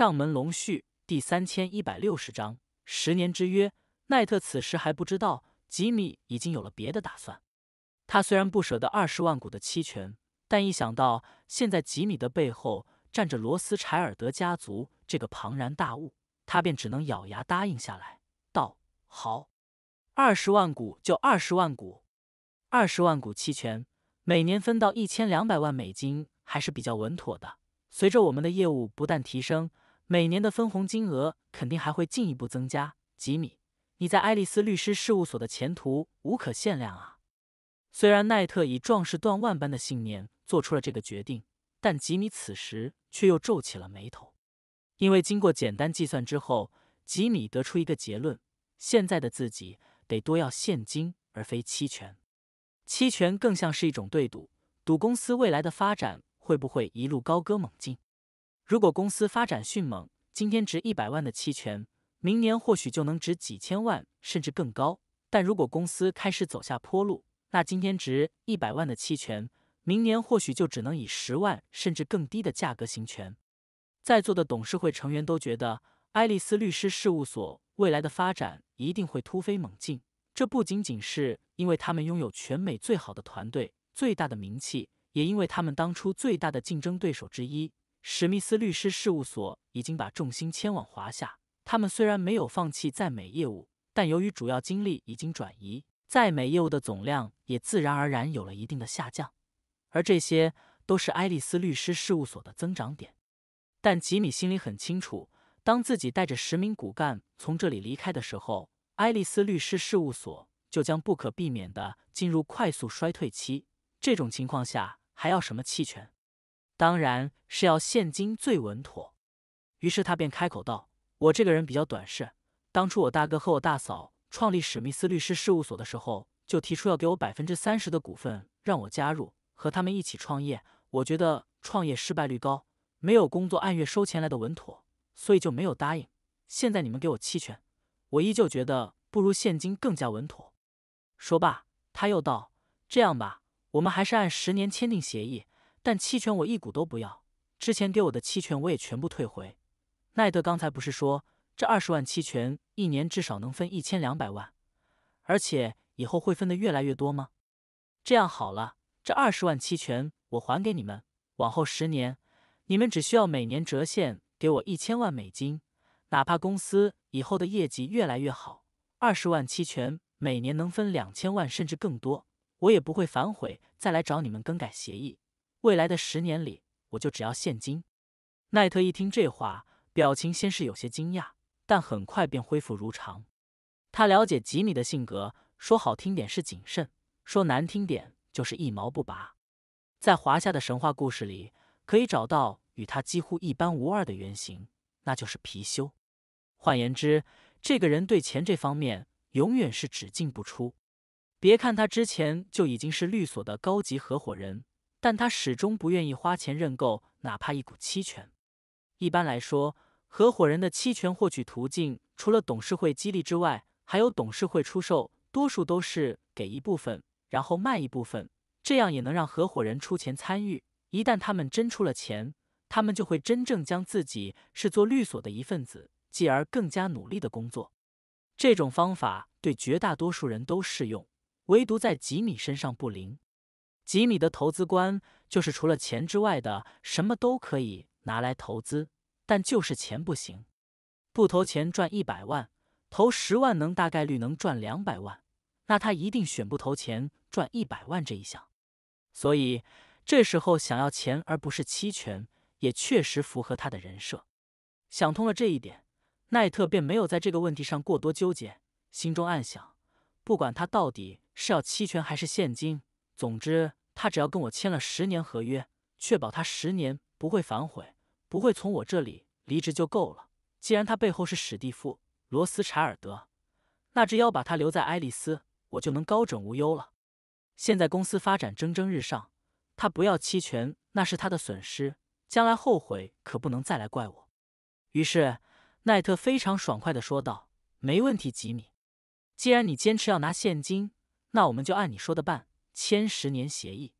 上门龙婿第三千一百六十章十年之约。奈特此时还不知道吉米已经有了别的打算。他虽然不舍得二十万股的期权，但一想到现在吉米的背后站着罗斯柴尔德家族这个庞然大物，他便只能咬牙答应下来，道：“好，二十万股就二十万股，二十万股期权，每年分到一千两百万美金还是比较稳妥的。随着我们的业务不断提升。”每年的分红金额肯定还会进一步增加。吉米，你在爱丽丝律师事务所的前途无可限量啊！虽然奈特以壮士断腕般的信念做出了这个决定，但吉米此时却又皱起了眉头，因为经过简单计算之后，吉米得出一个结论：现在的自己得多要现金而非期权。期权更像是一种对赌，赌公司未来的发展会不会一路高歌猛进。如果公司发展迅猛，今天值一百万的期权，明年或许就能值几千万，甚至更高。但如果公司开始走下坡路，那今天值一百万的期权，明年或许就只能以十万甚至更低的价格行权。在座的董事会成员都觉得，爱丽丝律师事务所未来的发展一定会突飞猛进。这不仅仅是因为他们拥有全美最好的团队、最大的名气，也因为他们当初最大的竞争对手之一。史密斯律师事务所已经把重心迁往华夏。他们虽然没有放弃在美业务，但由于主要精力已经转移，在美业务的总量也自然而然有了一定的下降。而这些都是爱丽丝律师事务所的增长点。但吉米心里很清楚，当自己带着十名骨干从这里离开的时候，爱丽丝律师事务所就将不可避免地进入快速衰退期。这种情况下，还要什么弃权？当然是要现金最稳妥，于是他便开口道：“我这个人比较短视，当初我大哥和我大嫂创立史密斯律师事务所的时候，就提出要给我百分之三十的股份，让我加入和他们一起创业。我觉得创业失败率高，没有工作按月收钱来的稳妥，所以就没有答应。现在你们给我期权，我依旧觉得不如现金更加稳妥。”说罢，他又道：“这样吧，我们还是按十年签订协议。”但期权我一股都不要，之前给我的期权我也全部退回。奈德刚才不是说这二十万期权一年至少能分一千两百万，而且以后会分的越来越多吗？这样好了，这二十万期权我还给你们，往后十年你们只需要每年折现给我一千万美金，哪怕公司以后的业绩越来越好，二十万期权每年能分两千万甚至更多，我也不会反悔再来找你们更改协议。未来的十年里，我就只要现金。奈特一听这话，表情先是有些惊讶，但很快便恢复如常。他了解吉米的性格，说好听点是谨慎，说难听点就是一毛不拔。在华夏的神话故事里，可以找到与他几乎一般无二的原型，那就是貔貅。换言之，这个人对钱这方面永远是只进不出。别看他之前就已经是律所的高级合伙人。但他始终不愿意花钱认购哪怕一股期权。一般来说，合伙人的期权获取途径除了董事会激励之外，还有董事会出售，多数都是给一部分，然后卖一部分，这样也能让合伙人出钱参与。一旦他们真出了钱，他们就会真正将自己视作律所的一份子，继而更加努力的工作。这种方法对绝大多数人都适用，唯独在吉米身上不灵。吉米的投资观就是除了钱之外的什么都可以拿来投资，但就是钱不行。不投钱赚一百万，投十万能大概率能赚两百万，那他一定选不投钱赚一百万这一项。所以这时候想要钱而不是期权，也确实符合他的人设。想通了这一点，奈特便没有在这个问题上过多纠结，心中暗想：不管他到底是要期权还是现金，总之。他只要跟我签了十年合约，确保他十年不会反悔，不会从我这里离职就够了。既然他背后是史蒂夫·罗斯柴尔德，那只妖把他留在爱丽丝，我就能高枕无忧了。现在公司发展蒸蒸日上，他不要期权，那是他的损失，将来后悔可不能再来怪我。于是奈特非常爽快地说道：“没问题，吉米。既然你坚持要拿现金，那我们就按你说的办。”签十年协议，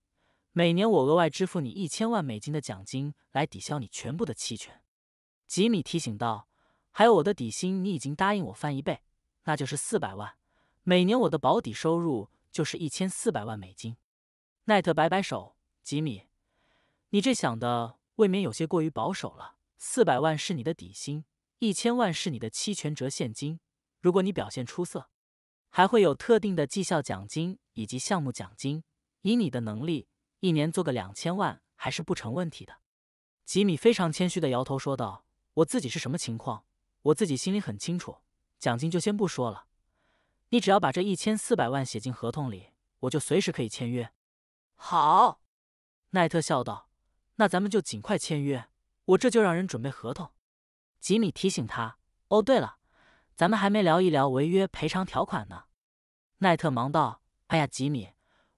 每年我额外支付你一千万美金的奖金，来抵消你全部的期权。吉米提醒道：“还有我的底薪，你已经答应我翻一倍，那就是四百万。每年我的保底收入就是一千四百万美金。”奈特摆摆手：“吉米，你这想的未免有些过于保守了。四百万是你的底薪，一千万是你的期权折现金。如果你表现出色，还会有特定的绩效奖金。”以及项目奖金，以你的能力，一年做个两千万还是不成问题的。吉米非常谦虚地摇头说道：“我自己是什么情况，我自己心里很清楚。奖金就先不说了，你只要把这一千四百万写进合同里，我就随时可以签约。”好，奈特笑道：“那咱们就尽快签约，我这就让人准备合同。”吉米提醒他：“哦，对了，咱们还没聊一聊违约赔偿条款呢。”奈特忙道。哎呀，吉米，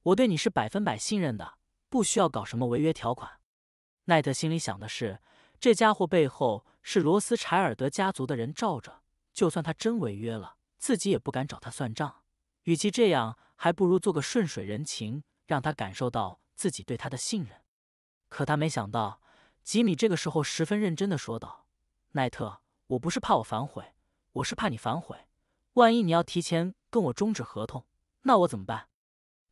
我对你是百分百信任的，不需要搞什么违约条款。奈特心里想的是，这家伙背后是罗斯柴尔德家族的人罩着，就算他真违约了，自己也不敢找他算账。与其这样，还不如做个顺水人情，让他感受到自己对他的信任。可他没想到，吉米这个时候十分认真地说道：“奈特，我不是怕我反悔，我是怕你反悔。万一你要提前跟我终止合同。”那我怎么办？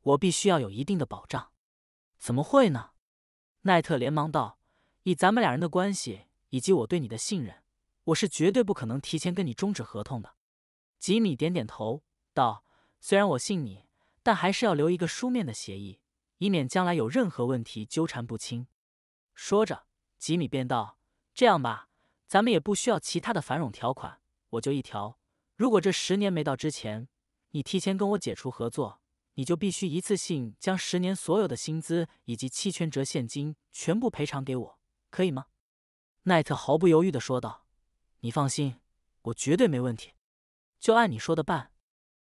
我必须要有一定的保障。怎么会呢？奈特连忙道：“以咱们俩人的关系，以及我对你的信任，我是绝对不可能提前跟你终止合同的。”吉米点点头道：“虽然我信你，但还是要留一个书面的协议，以免将来有任何问题纠缠不清。”说着，吉米便道：“这样吧，咱们也不需要其他的繁荣条款，我就一条：如果这十年没到之前。”你提前跟我解除合作，你就必须一次性将十年所有的薪资以及期权折现金全部赔偿给我，可以吗？奈特毫不犹豫地说道：“你放心，我绝对没问题，就按你说的办。”